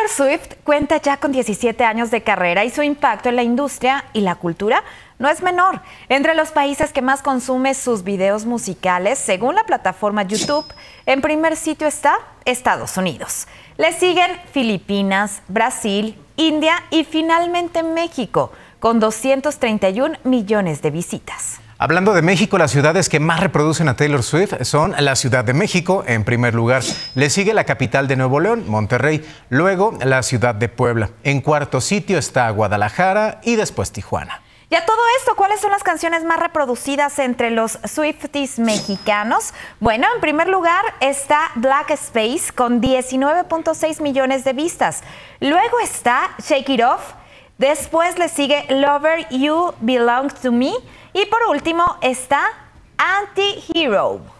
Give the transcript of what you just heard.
Taylor Swift cuenta ya con 17 años de carrera y su impacto en la industria y la cultura no es menor. Entre los países que más consume sus videos musicales, según la plataforma YouTube, en primer sitio está Estados Unidos. Le siguen Filipinas, Brasil, India y finalmente México, con 231 millones de visitas. Hablando de México, las ciudades que más reproducen a Taylor Swift son la Ciudad de México, en primer lugar. Le sigue la capital de Nuevo León, Monterrey. Luego, la ciudad de Puebla. En cuarto sitio está Guadalajara y después Tijuana. Y a todo esto, ¿cuáles son las canciones más reproducidas entre los Swifties mexicanos? Bueno, en primer lugar está Black Space con 19.6 millones de vistas. Luego está Shake It Off Después le sigue Lover, You Belong to Me. Y por último está Anti-Hero.